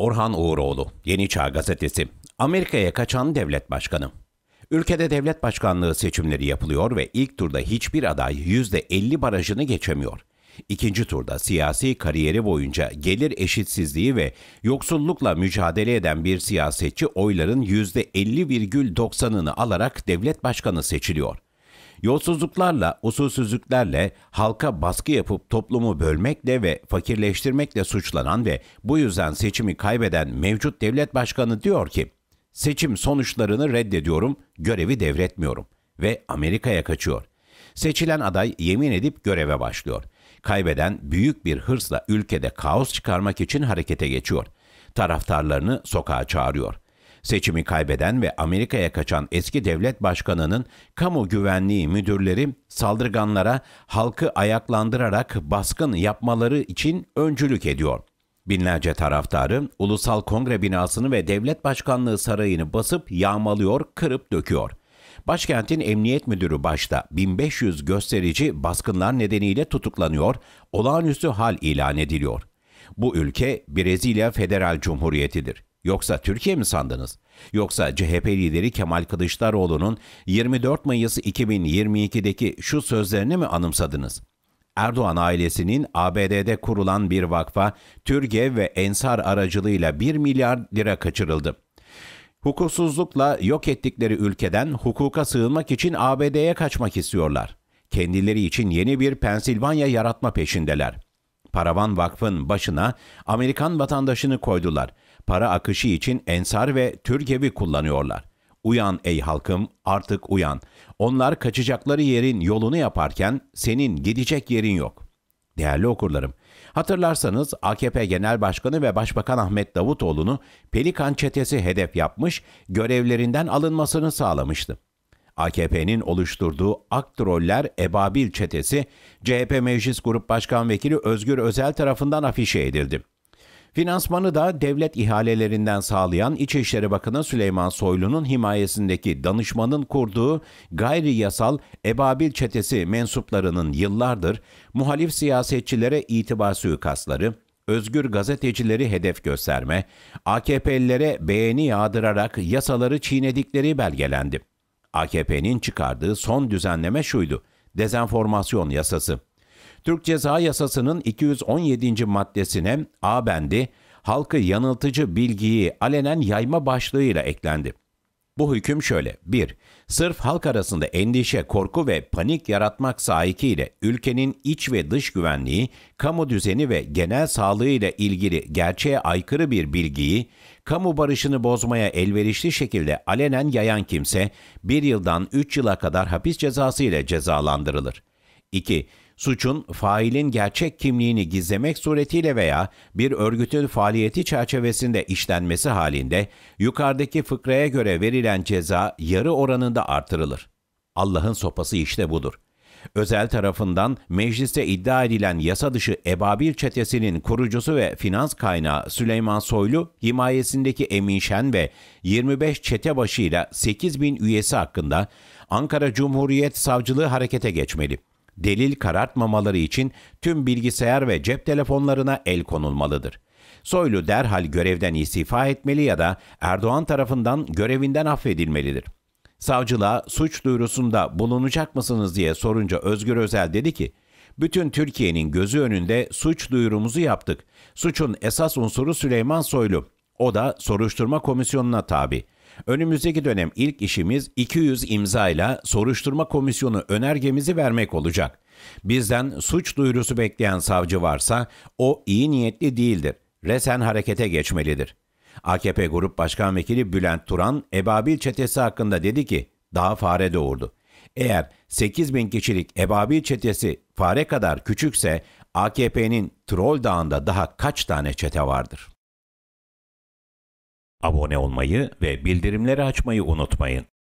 Orhan Uğuroğlu, Yeni Çağ Gazetesi. Amerika'ya kaçan devlet başkanı. Ülkede devlet başkanlığı seçimleri yapılıyor ve ilk turda hiçbir aday %50 barajını geçemiyor. İkinci turda siyasi kariyeri boyunca gelir eşitsizliği ve yoksullukla mücadele eden bir siyasetçi oyların %50,90'ını alarak devlet başkanı seçiliyor. Yolsuzluklarla, usulsüzlüklerle, halka baskı yapıp toplumu bölmekle ve fakirleştirmekle suçlanan ve bu yüzden seçimi kaybeden mevcut devlet başkanı diyor ki, seçim sonuçlarını reddediyorum, görevi devretmiyorum ve Amerika'ya kaçıyor. Seçilen aday yemin edip göreve başlıyor. Kaybeden büyük bir hırsla ülkede kaos çıkarmak için harekete geçiyor. Taraftarlarını sokağa çağırıyor. Seçimi kaybeden ve Amerika'ya kaçan eski devlet başkanının kamu güvenliği müdürleri saldırganlara halkı ayaklandırarak baskın yapmaları için öncülük ediyor. Binlerce taraftarı Ulusal Kongre binasını ve Devlet Başkanlığı sarayını basıp yağmalıyor, kırıp döküyor. Başkentin emniyet müdürü başta 1500 gösterici baskınlar nedeniyle tutuklanıyor, olağanüstü hal ilan ediliyor. Bu ülke Brezilya Federal Cumhuriyeti'dir. Yoksa Türkiye mi sandınız? Yoksa CHP lideri Kemal Kılıçdaroğlu'nun 24 Mayıs 2022'deki şu sözlerini mi anımsadınız? Erdoğan ailesinin ABD'de kurulan bir vakfa Türkiye ve Ensar aracılığıyla 1 milyar lira kaçırıldı. Hukuksuzlukla yok ettikleri ülkeden hukuka sığınmak için ABD'ye kaçmak istiyorlar. Kendileri için yeni bir Pensilvanya yaratma peşindeler.'' Paravan Vakfı'nın başına Amerikan vatandaşını koydular. Para akışı için Ensar ve Türgevi kullanıyorlar. Uyan ey halkım, artık uyan. Onlar kaçacakları yerin yolunu yaparken senin gidecek yerin yok. Değerli okurlarım, hatırlarsanız AKP Genel Başkanı ve Başbakan Ahmet Davutoğlu'nu Pelikan çetesi hedef yapmış, görevlerinden alınmasını sağlamıştı. AKP'nin oluşturduğu Aktroller Ebabil çetesi CHP Meclis Grup Başkan Vekili Özgür Özel tarafından afişe edildi. Finansmanı da devlet ihalelerinden sağlayan İçişleri Bakanı Süleyman Soylu'nun himayesindeki danışmanın kurduğu gayri yasal Ebabil çetesi mensuplarının yıllardır muhalif siyasetçilere itibar suikastları, özgür gazetecileri hedef gösterme, AKP'lilere beğeni yağdırarak yasaları çiğnedikleri belgelendi. AKP'nin çıkardığı son düzenleme şuydu. Dezenformasyon yasası. Türk Ceza Yasası'nın 217. maddesine A bendi, halkı yanıltıcı bilgiyi alenen yayma başlığıyla eklendi. Bu hüküm şöyle. 1. Sırf halk arasında endişe, korku ve panik yaratmak sahikiyle ülkenin iç ve dış güvenliği, kamu düzeni ve genel sağlığı ile ilgili gerçeğe aykırı bir bilgiyi, kamu barışını bozmaya elverişli şekilde alenen yayan kimse bir yıldan üç yıla kadar hapis cezası ile cezalandırılır. 2. Suçun failin gerçek kimliğini gizlemek suretiyle veya bir örgütün faaliyeti çerçevesinde işlenmesi halinde yukarıdaki fıkraya göre verilen ceza yarı oranında artırılır. Allah'ın sopası işte budur. Özel tarafından mecliste iddia edilen yasa dışı Ebabil çetesinin kurucusu ve finans kaynağı Süleyman Soylu, himayesindeki Emin Şen ve 25 çete başıyla 8 bin üyesi hakkında Ankara Cumhuriyet Savcılığı harekete geçmeli. Delil karartmamaları için tüm bilgisayar ve cep telefonlarına el konulmalıdır. Soylu derhal görevden istifa etmeli ya da Erdoğan tarafından görevinden affedilmelidir. Savcılığa suç duyurusunda bulunacak mısınız diye sorunca Özgür Özel dedi ki, bütün Türkiye'nin gözü önünde suç duyurumuzu yaptık. Suçun esas unsuru Süleyman Soylu. O da soruşturma komisyonuna tabi. Önümüzdeki dönem ilk işimiz 200 imzayla soruşturma komisyonu önergemizi vermek olacak. Bizden suç duyurusu bekleyen savcı varsa o iyi niyetli değildir. Resen harekete geçmelidir. AKP Grup Başkan Vekili Bülent Turan, Ebabil çetesi hakkında dedi ki, daha fare doğurdu. Eğer 8 bin kişilik Ebabil çetesi fare kadar küçükse AKP'nin Troll Dağı'nda daha kaç tane çete vardır? Abone olmayı ve bildirimleri açmayı unutmayın.